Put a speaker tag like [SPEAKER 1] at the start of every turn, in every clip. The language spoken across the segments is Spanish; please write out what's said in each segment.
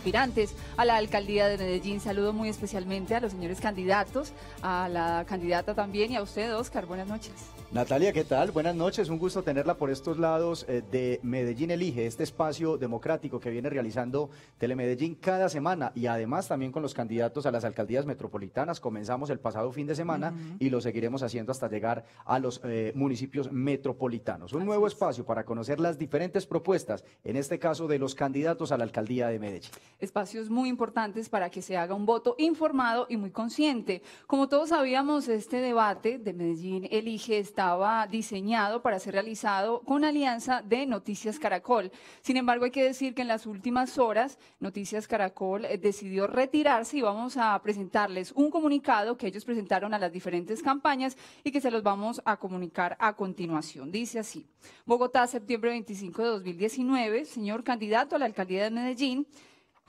[SPEAKER 1] aspirantes a la alcaldía de Medellín. Saludo muy especialmente a los señores candidatos, a la candidata también y a usted, Oscar. Buenas noches.
[SPEAKER 2] Natalia, ¿qué tal? Buenas noches. Un gusto tenerla por estos lados eh, de Medellín Elige, este espacio democrático que viene realizando Telemedellín cada semana y además también con los candidatos a las alcaldías metropolitanas. Comenzamos el pasado fin de semana y lo seguiremos haciendo hasta llegar a los eh, municipios metropolitanos. Un nuevo espacio para conocer las diferentes propuestas, en este caso de los candidatos a la alcaldía de Medellín
[SPEAKER 1] espacios muy importantes para que se haga un voto informado y muy consciente. Como todos sabíamos, este debate de Medellín Elige estaba diseñado para ser realizado con alianza de Noticias Caracol. Sin embargo, hay que decir que en las últimas horas Noticias Caracol eh, decidió retirarse y vamos a presentarles un comunicado que ellos presentaron a las diferentes campañas y que se los vamos a comunicar a continuación. Dice así, Bogotá, septiembre 25 de 2019, señor candidato a la alcaldía de Medellín,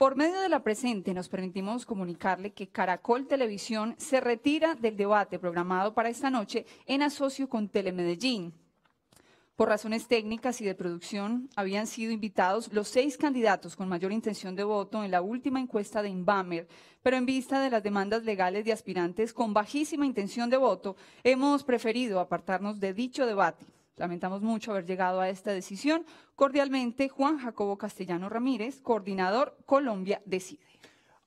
[SPEAKER 1] por medio de la presente nos permitimos comunicarle que Caracol Televisión se retira del debate programado para esta noche en asocio con Telemedellín. Por razones técnicas y de producción, habían sido invitados los seis candidatos con mayor intención de voto en la última encuesta de Inbamer, pero en vista de las demandas legales de aspirantes con bajísima intención de voto, hemos preferido apartarnos de dicho debate. Lamentamos mucho haber llegado a esta decisión. Cordialmente, Juan Jacobo Castellano Ramírez, coordinador Colombia Decide.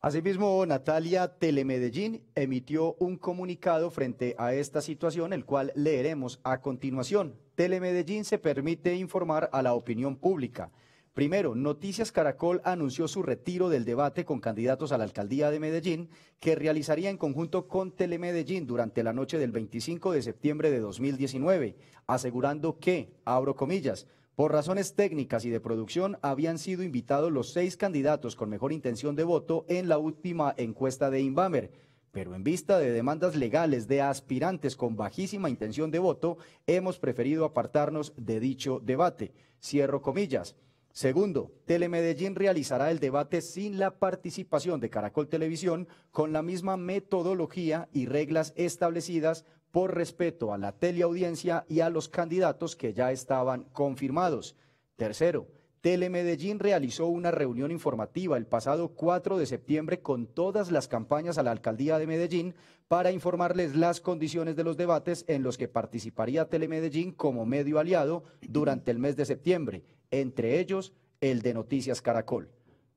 [SPEAKER 2] Asimismo, Natalia Telemedellín emitió un comunicado frente a esta situación, el cual leeremos a continuación. Telemedellín se permite informar a la opinión pública Primero, Noticias Caracol anunció su retiro del debate con candidatos a la alcaldía de Medellín, que realizaría en conjunto con Telemedellín durante la noche del 25 de septiembre de 2019, asegurando que, abro comillas, por razones técnicas y de producción, habían sido invitados los seis candidatos con mejor intención de voto en la última encuesta de Inbamer. Pero en vista de demandas legales de aspirantes con bajísima intención de voto, hemos preferido apartarnos de dicho debate. Cierro comillas. Segundo, Telemedellín realizará el debate sin la participación de Caracol Televisión con la misma metodología y reglas establecidas por respeto a la teleaudiencia y a los candidatos que ya estaban confirmados. Tercero, Telemedellín realizó una reunión informativa el pasado 4 de septiembre con todas las campañas a la alcaldía de Medellín para informarles las condiciones de los debates en los que participaría Telemedellín como medio aliado durante el mes de septiembre entre ellos el de Noticias Caracol.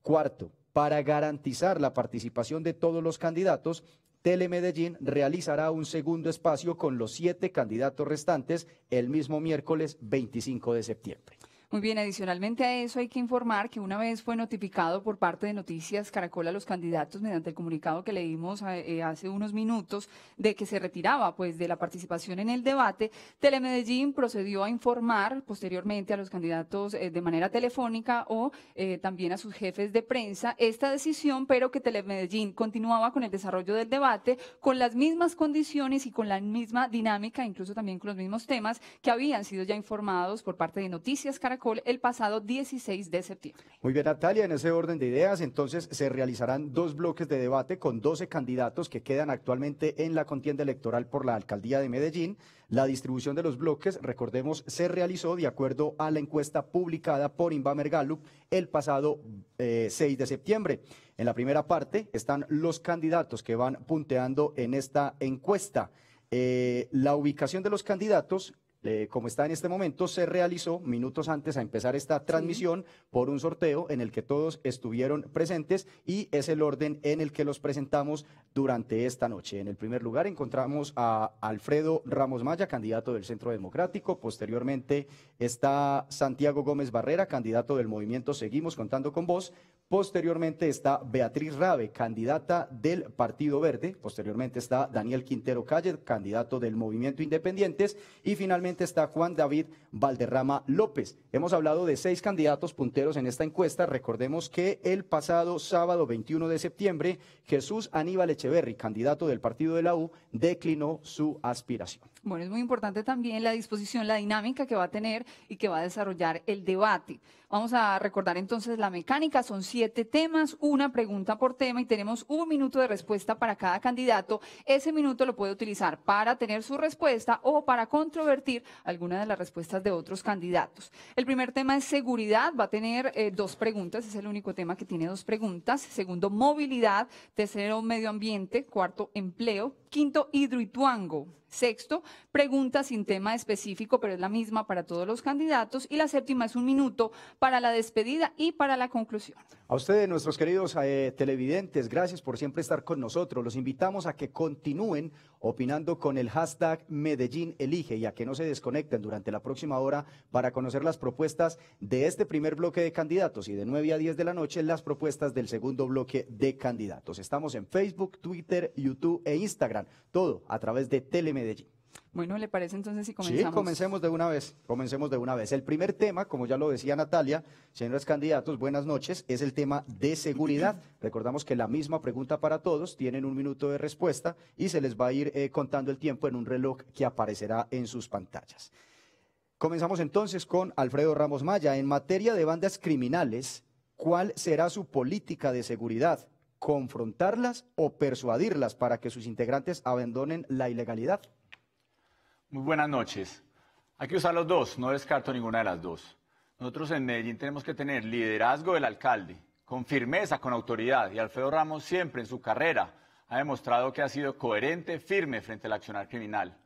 [SPEAKER 2] Cuarto, para garantizar la participación de todos los candidatos, Telemedellín realizará un segundo espacio con los siete candidatos restantes el mismo miércoles 25 de septiembre.
[SPEAKER 1] Muy bien, adicionalmente a eso hay que informar que una vez fue notificado por parte de Noticias Caracol a los candidatos mediante el comunicado que leímos dimos eh, eh, hace unos minutos de que se retiraba pues de la participación en el debate, Telemedellín procedió a informar posteriormente a los candidatos eh, de manera telefónica o también a sus jefes de prensa esta decisión, pero que Telemedellín continuaba con el desarrollo del debate con las mismas condiciones y con la misma dinámica, incluso también con los mismos temas que habían sido ya informados por parte de Noticias Caracol el pasado 16 de septiembre.
[SPEAKER 2] Muy bien, Natalia, en ese orden de ideas, entonces se realizarán dos bloques de debate con 12 candidatos que quedan actualmente en la contienda electoral por la alcaldía de Medellín. La distribución de los bloques, recordemos, se realizó de acuerdo a la encuesta publicada por Invamer Gallup el pasado 6 eh, de septiembre. En la primera parte están los candidatos que van punteando en esta encuesta. Eh, la ubicación de los candidatos eh, como está en este momento, se realizó minutos antes a empezar esta transmisión por un sorteo en el que todos estuvieron presentes y es el orden en el que los presentamos durante esta noche. En el primer lugar encontramos a Alfredo Ramos Maya, candidato del Centro Democrático. Posteriormente está Santiago Gómez Barrera, candidato del movimiento Seguimos Contando con Vos. Posteriormente está Beatriz Rabe, candidata del Partido Verde. Posteriormente está Daniel Quintero Calle, candidato del Movimiento Independientes. Y finalmente está Juan David Valderrama López. Hemos hablado de seis candidatos punteros en esta encuesta. Recordemos que el pasado sábado 21 de septiembre, Jesús Aníbal Echeverri, candidato del Partido de la U, declinó su aspiración.
[SPEAKER 1] Bueno, es muy importante también la disposición, la dinámica que va a tener y que va a desarrollar el debate. Vamos a recordar entonces la mecánica. Son siete temas, una pregunta por tema y tenemos un minuto de respuesta para cada candidato. Ese minuto lo puede utilizar para tener su respuesta o para controvertir alguna de las respuestas de otros candidatos. El primer tema es seguridad. Va a tener eh, dos preguntas. Es el único tema que tiene dos preguntas. Segundo, movilidad. Tercero, medio ambiente. Cuarto, empleo. Quinto, hidroituango Sexto, pregunta sin tema específico, pero es la misma para todos los candidatos. Y la séptima es un minuto para la despedida y para la conclusión.
[SPEAKER 2] A ustedes, nuestros queridos eh, televidentes, gracias por siempre estar con nosotros. Los invitamos a que continúen opinando con el hashtag Medellín Elige y a que no se desconecten durante la próxima hora para conocer las propuestas de este primer bloque de candidatos y de 9 a 10 de la noche las propuestas del segundo bloque de candidatos. Estamos en Facebook, Twitter, YouTube e Instagram, todo a través de Telemedicina. Medellín.
[SPEAKER 1] Bueno, ¿le parece entonces si comenzamos? Sí, comencemos
[SPEAKER 2] de una vez, comencemos de una vez. El primer tema, como ya lo decía Natalia, señores candidatos, buenas noches, es el tema de seguridad. Recordamos que la misma pregunta para todos, tienen un minuto de respuesta y se les va a ir eh, contando el tiempo en un reloj que aparecerá en sus pantallas. Comenzamos entonces con Alfredo Ramos Maya. En materia de bandas criminales, ¿cuál será su política de seguridad? confrontarlas o persuadirlas para que sus integrantes abandonen la ilegalidad?
[SPEAKER 3] Muy buenas noches. Hay que usar los dos, no descarto ninguna de las dos. Nosotros en Medellín tenemos que tener liderazgo del alcalde, con firmeza, con autoridad, y Alfredo Ramos siempre en su carrera ha demostrado que ha sido coherente, firme frente al accionar criminal.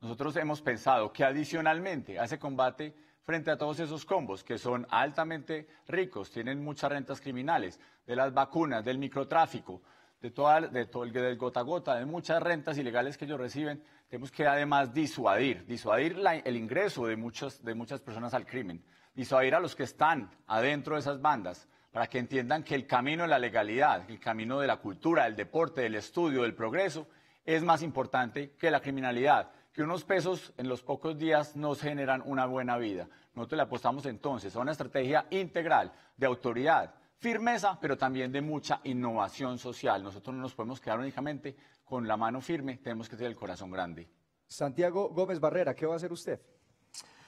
[SPEAKER 3] Nosotros hemos pensado que adicionalmente a ese combate frente a todos esos combos que son altamente ricos, tienen muchas rentas criminales, de las vacunas, del microtráfico, de todo, del gota gota, de muchas rentas ilegales que ellos reciben, tenemos que además disuadir, disuadir el ingreso de muchas, de muchas personas al crimen, disuadir a los que están adentro de esas bandas, para que entiendan que el camino de la legalidad, el camino de la cultura, del deporte, del estudio, del progreso, es más importante que la criminalidad que unos pesos en los pocos días nos generan una buena vida. Nosotros le apostamos entonces a una estrategia integral de autoridad, firmeza, pero también de mucha innovación social. Nosotros no nos podemos quedar únicamente con la mano firme, tenemos que tener el
[SPEAKER 4] corazón grande.
[SPEAKER 2] Santiago Gómez Barrera, ¿qué va a hacer usted?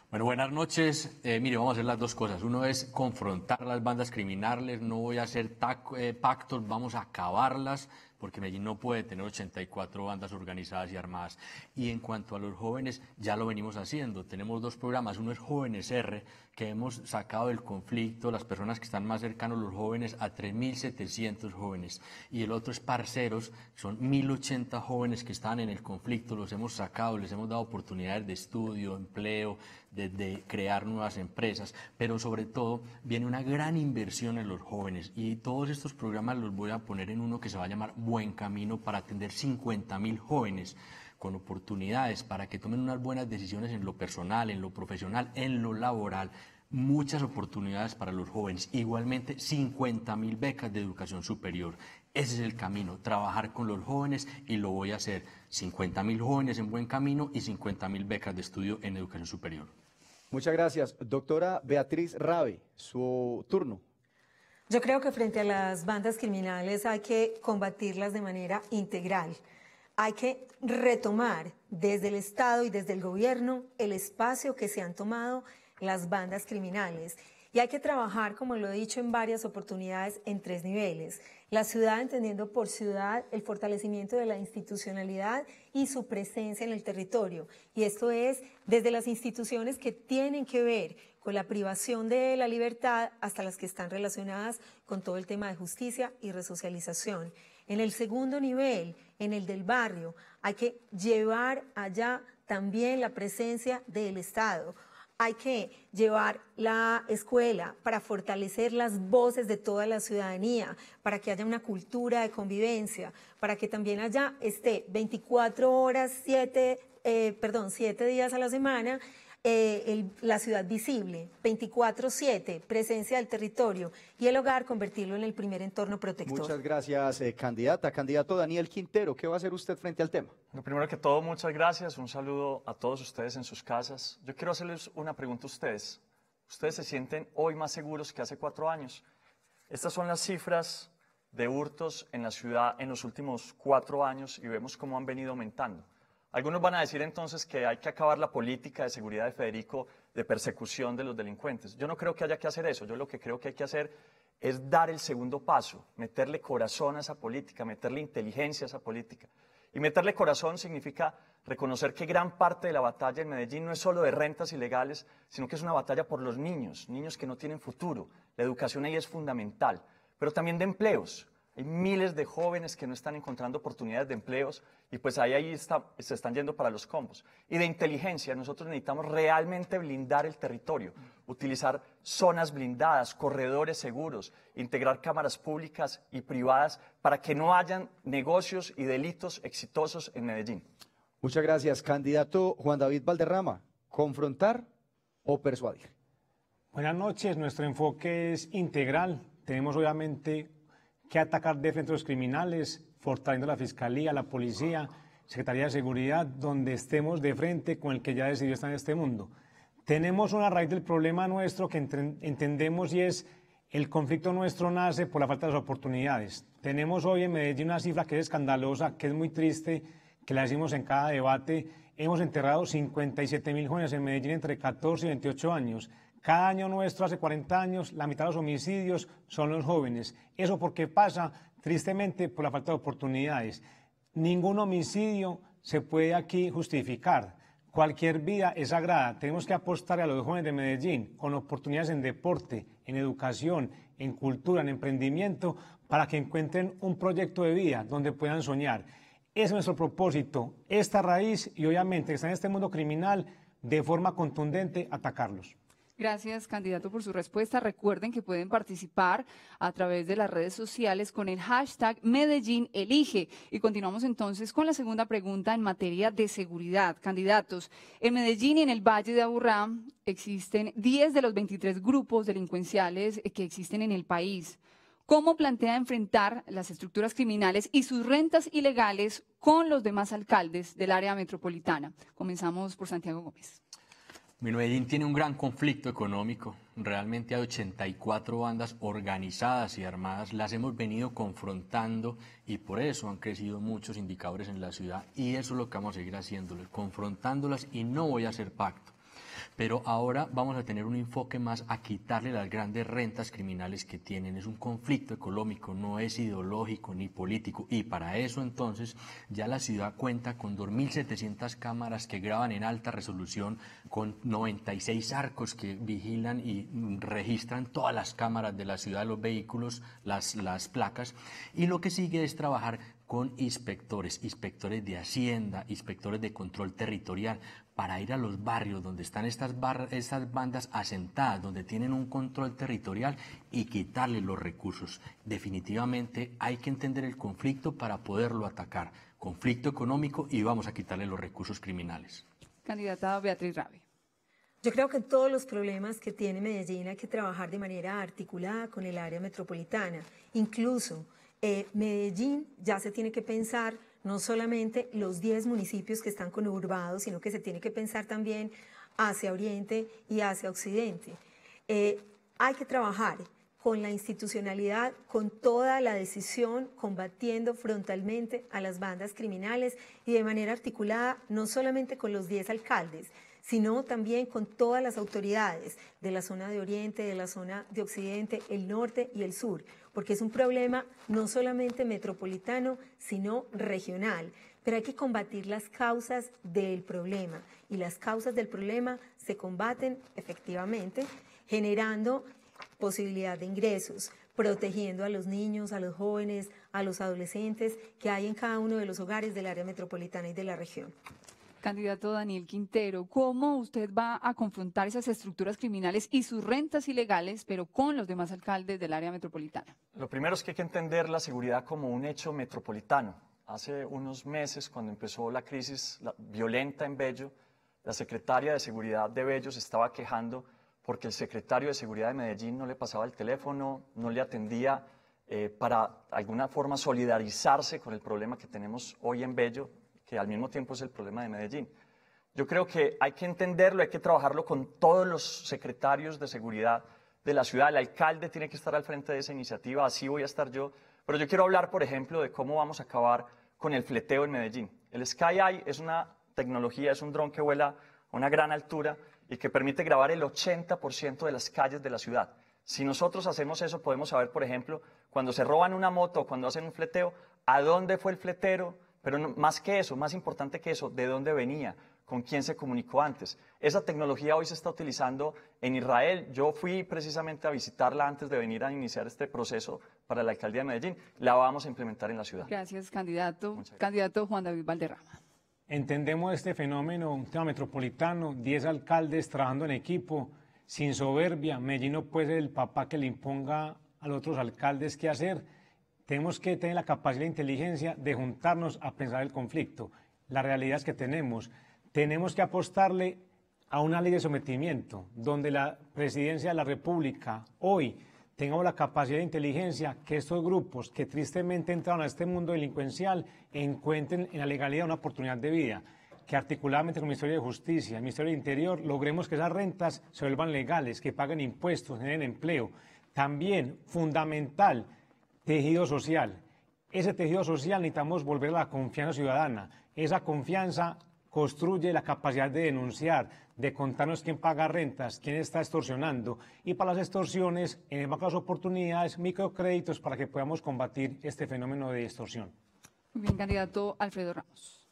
[SPEAKER 4] Bueno, buenas noches. Eh, mire, vamos a hacer las dos cosas. Uno es confrontar las bandas criminales, no voy a hacer eh, pactos, vamos a acabarlas porque Medellín no puede tener 84 bandas organizadas y armadas. Y en cuanto a los jóvenes, ya lo venimos haciendo. Tenemos dos programas. Uno es Jóvenes R, que hemos sacado del conflicto las personas que están más cercanos, los jóvenes, a 3.700 jóvenes. Y el otro es Parceros, son 1.080 jóvenes que están en el conflicto, los hemos sacado, les hemos dado oportunidades de estudio, empleo, de crear nuevas empresas, pero sobre todo viene una gran inversión en los jóvenes y todos estos programas los voy a poner en uno que se va a llamar Buen Camino para atender 50 mil jóvenes con oportunidades para que tomen unas buenas decisiones en lo personal, en lo profesional, en lo laboral, muchas oportunidades para los jóvenes, igualmente 50 mil becas de educación superior. Ese es el camino, trabajar con los jóvenes y lo voy a hacer. 50 mil jóvenes en buen camino y 50 mil becas de estudio en educación superior.
[SPEAKER 2] Muchas gracias. Doctora Beatriz Rabe, su turno.
[SPEAKER 5] Yo creo que frente a las bandas criminales hay que combatirlas de manera integral. Hay que retomar desde el Estado y desde el gobierno el espacio que se han tomado las bandas criminales. Y hay que trabajar, como lo he dicho en varias oportunidades, en tres niveles. La ciudad entendiendo por ciudad el fortalecimiento de la institucionalidad y su presencia en el territorio. Y esto es desde las instituciones que tienen que ver con la privación de la libertad hasta las que están relacionadas con todo el tema de justicia y resocialización. En el segundo nivel, en el del barrio, hay que llevar allá también la presencia del Estado hay que llevar la escuela para fortalecer las voces de toda la ciudadanía, para que haya una cultura de convivencia, para que también haya esté 24 horas, 7, eh, perdón, 7 días a la semana eh, la ciudad visible, 24-7, presencia del territorio y el hogar, convertirlo en el primer entorno protector. Muchas
[SPEAKER 2] gracias, eh, candidata. Candidato Daniel Quintero, ¿qué va a hacer usted frente al tema?
[SPEAKER 6] lo primero que todo, muchas gracias. Un saludo a todos ustedes en sus casas. Yo quiero hacerles una pregunta a ustedes. ¿Ustedes se sienten hoy más seguros que hace cuatro años? Estas son las cifras de hurtos en la ciudad en los últimos cuatro años y vemos cómo han venido aumentando. Algunos van a decir entonces que hay que acabar la política de seguridad de Federico de persecución de los delincuentes. Yo no creo que haya que hacer eso. Yo lo que creo que hay que hacer es dar el segundo paso, meterle corazón a esa política, meterle inteligencia a esa política. Y meterle corazón significa reconocer que gran parte de la batalla en Medellín no es solo de rentas ilegales, sino que es una batalla por los niños, niños que no tienen futuro. La educación ahí es fundamental, pero también de empleos. Hay miles de jóvenes que no están encontrando oportunidades de empleos y pues ahí, ahí se están yendo para los combos. Y de inteligencia, nosotros necesitamos realmente blindar el territorio, utilizar zonas blindadas, corredores seguros, integrar cámaras públicas y privadas para que no hayan negocios y delitos exitosos en Medellín.
[SPEAKER 2] Muchas gracias. Candidato Juan David Valderrama, ¿confrontar o persuadir?
[SPEAKER 7] Buenas noches, nuestro enfoque es integral. Tenemos obviamente que atacar de frente a los criminales, fortaleciendo la fiscalía, la policía, Secretaría de Seguridad, donde estemos de frente con el que ya decidió estar en este mundo. Tenemos una raíz del problema nuestro que entendemos y es el conflicto nuestro nace por la falta de oportunidades. Tenemos hoy en Medellín una cifra que es escandalosa, que es muy triste, que la decimos en cada debate. Hemos enterrado 57 mil jóvenes en Medellín entre 14 y 28 años. Cada año nuestro, hace 40 años, la mitad de los homicidios son los jóvenes. Eso porque pasa tristemente por la falta de oportunidades. Ningún homicidio se puede aquí justificar. Cualquier vida es sagrada. Tenemos que apostar a los jóvenes de Medellín con oportunidades en deporte, en educación, en cultura, en emprendimiento, para que encuentren un proyecto de vida donde puedan soñar. es nuestro propósito, esta raíz y obviamente que está en este mundo criminal, de forma contundente atacarlos.
[SPEAKER 1] Gracias, candidato, por su respuesta. Recuerden que pueden participar a través de las redes sociales con el hashtag Medellín Elige. Y continuamos entonces con la segunda pregunta en materia de seguridad. Candidatos, en Medellín y en el Valle de Aburrá existen 10 de los 23 grupos delincuenciales que existen en el país. ¿Cómo plantea enfrentar las estructuras criminales y sus rentas ilegales con los demás alcaldes del área metropolitana? Comenzamos por Santiago Gómez.
[SPEAKER 4] Medellín tiene un gran conflicto económico. Realmente hay 84 bandas organizadas y armadas. Las hemos venido confrontando y por eso han crecido muchos indicadores en la ciudad y eso es lo que vamos a seguir haciéndoles, confrontándolas y no voy a hacer pacto pero ahora vamos a tener un enfoque más a quitarle las grandes rentas criminales que tienen. Es un conflicto económico, no es ideológico ni político. Y para eso entonces ya la ciudad cuenta con 2.700 cámaras que graban en alta resolución, con 96 arcos que vigilan y registran todas las cámaras de la ciudad, los vehículos, las, las placas. Y lo que sigue es trabajar con inspectores, inspectores de Hacienda, inspectores de control territorial, para ir a los barrios donde están estas, bandas asentadas, donde tienen un control territorial y quitarle los recursos. Definitivamente hay que entender el conflicto para poderlo atacar. Conflicto económico y vamos a quitarle los recursos criminales.
[SPEAKER 5] Candidata Beatriz Rabe. Yo creo que todos los problemas que tiene Medellín hay que trabajar de manera articulada con el área metropolitana. Incluso eh, Medellín ya se tiene que pensar no solamente los 10 municipios que están conurbados, sino que se tiene que pensar también hacia Oriente y hacia Occidente. Eh, hay que trabajar con la institucionalidad, con toda la decisión, combatiendo frontalmente a las bandas criminales y de manera articulada, no solamente con los 10 alcaldes, sino también con todas las autoridades de la zona de Oriente, de la zona de Occidente, el norte y el sur, porque es un problema no solamente metropolitano, sino regional. Pero hay que combatir las causas del problema y las causas del problema se combaten efectivamente generando posibilidad de ingresos, protegiendo a los niños, a los jóvenes, a los adolescentes que hay en cada uno de los hogares del área metropolitana y de la región. Candidato Daniel Quintero, ¿cómo usted va a confrontar esas estructuras criminales
[SPEAKER 1] y sus rentas ilegales, pero con los demás alcaldes del área metropolitana?
[SPEAKER 6] Lo primero es que hay que entender la seguridad como un hecho metropolitano. Hace unos meses, cuando empezó la crisis violenta en Bello, la secretaria de Seguridad de Bello se estaba quejando porque el secretario de Seguridad de Medellín no le pasaba el teléfono, no le atendía eh, para, alguna forma, solidarizarse con el problema que tenemos hoy en Bello que al mismo tiempo es el problema de Medellín. Yo creo que hay que entenderlo, hay que trabajarlo con todos los secretarios de seguridad de la ciudad. El alcalde tiene que estar al frente de esa iniciativa, así voy a estar yo. Pero yo quiero hablar, por ejemplo, de cómo vamos a acabar con el fleteo en Medellín. El SkyEye es una tecnología, es un dron que vuela a una gran altura y que permite grabar el 80% de las calles de la ciudad. Si nosotros hacemos eso, podemos saber, por ejemplo, cuando se roban una moto, cuando hacen un fleteo, a dónde fue el fletero, pero más que eso, más importante que eso, de dónde venía, con quién se comunicó antes. Esa tecnología hoy se está utilizando en Israel. Yo fui precisamente a visitarla antes de venir a iniciar este proceso para la alcaldía de Medellín.
[SPEAKER 7] La vamos a implementar en la ciudad.
[SPEAKER 1] Gracias, candidato. Candidato Juan David Valderrama.
[SPEAKER 7] Entendemos este fenómeno, un tema metropolitano, 10 alcaldes trabajando en equipo, sin soberbia. Medellín no puede ser el papá que le imponga a los otros alcaldes qué hacer tenemos que tener la capacidad de inteligencia de juntarnos a pensar el conflicto, La realidad es que tenemos. Tenemos que apostarle a una ley de sometimiento, donde la presidencia de la República hoy tenga la capacidad de inteligencia que estos grupos que tristemente entraron a este mundo delincuencial encuentren en la legalidad una oportunidad de vida, que articuladamente con el Ministerio de Justicia, el Ministerio del Interior, logremos que esas rentas se vuelvan legales, que paguen impuestos, generen empleo. También fundamental tejido social. Ese tejido social necesitamos volver a la confianza ciudadana. Esa confianza construye la capacidad de denunciar, de contarnos quién paga rentas, quién está extorsionando y para las extorsiones, en el marco de las oportunidades, microcréditos para que podamos combatir este fenómeno de extorsión.
[SPEAKER 1] Bien, candidato Alfredo Ramos.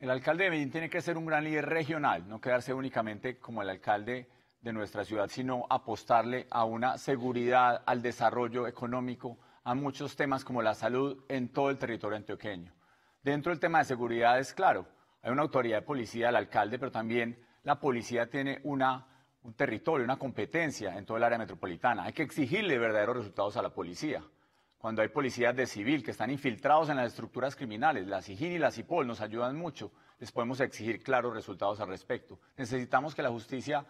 [SPEAKER 3] El alcalde de Medellín tiene que ser un gran líder regional, no quedarse únicamente como el alcalde de nuestra ciudad, sino apostarle a una seguridad, al desarrollo económico, a muchos temas como la salud en todo el territorio antioqueño. Dentro del tema de seguridad es claro, hay una autoridad de policía, el alcalde, pero también la policía tiene una, un territorio, una competencia en todo el área metropolitana. Hay que exigirle verdaderos resultados a la policía. Cuando hay policías de civil que están infiltrados en las estructuras criminales, la SIGIN y la CIPOL nos ayudan mucho, les podemos exigir claros resultados al respecto. Necesitamos que la justicia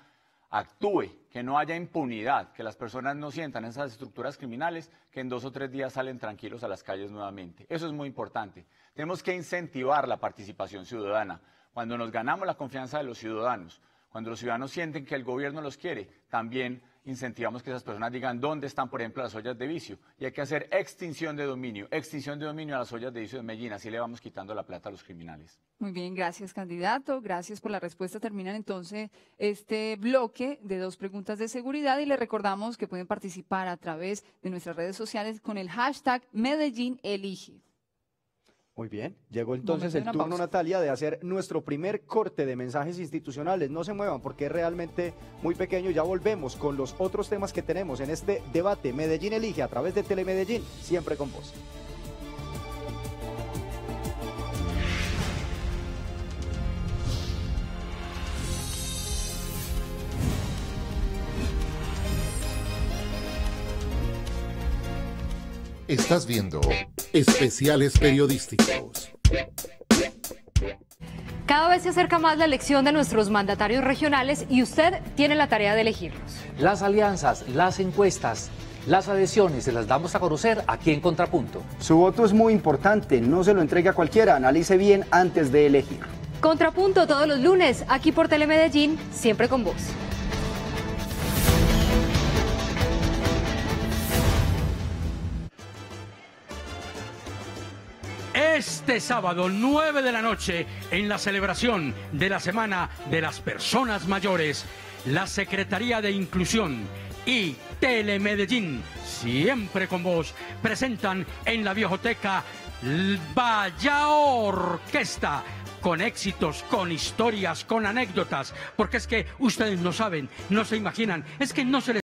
[SPEAKER 3] actúe, que no haya impunidad, que las personas no sientan esas estructuras criminales que en dos o tres días salen tranquilos a las calles nuevamente. Eso es muy importante. Tenemos que incentivar la participación ciudadana. Cuando nos ganamos la confianza de los ciudadanos, cuando los ciudadanos sienten que el gobierno los quiere, también incentivamos que esas personas digan dónde están, por ejemplo, las ollas de vicio. Y hay que hacer extinción de dominio, extinción de dominio a las ollas de vicio de Medellín. Así le vamos quitando la plata a los criminales.
[SPEAKER 1] Muy bien, gracias, candidato. Gracias por la respuesta. Terminan entonces este bloque de dos preguntas de seguridad y le recordamos que pueden participar a través de nuestras redes sociales con el hashtag Medellín Elige.
[SPEAKER 2] Muy bien, llegó entonces el turno, Natalia, de hacer nuestro primer corte de mensajes institucionales. No se muevan porque es realmente muy pequeño. Ya volvemos con los otros temas que tenemos en este debate. Medellín elige a través de Telemedellín, siempre con vos.
[SPEAKER 7] Estás viendo Especiales periodísticos.
[SPEAKER 5] Cada
[SPEAKER 1] vez se acerca más la elección de nuestros mandatarios regionales y usted tiene la tarea de elegirlos.
[SPEAKER 4] Las
[SPEAKER 2] alianzas, las encuestas, las adhesiones se las damos a conocer aquí en Contrapunto. Su voto es muy importante, no se lo entregue a cualquiera, analice bien antes de elegir.
[SPEAKER 1] Contrapunto todos los lunes, aquí por Telemedellín, siempre con vos.
[SPEAKER 4] este sábado 9 de la noche en la celebración de la Semana de las Personas Mayores. La Secretaría de Inclusión y Telemedellín, siempre con vos, presentan en la biblioteca Vaya Orquesta con éxitos, con historias, con anécdotas, porque es que ustedes no saben, no se imaginan, es que
[SPEAKER 3] no se les...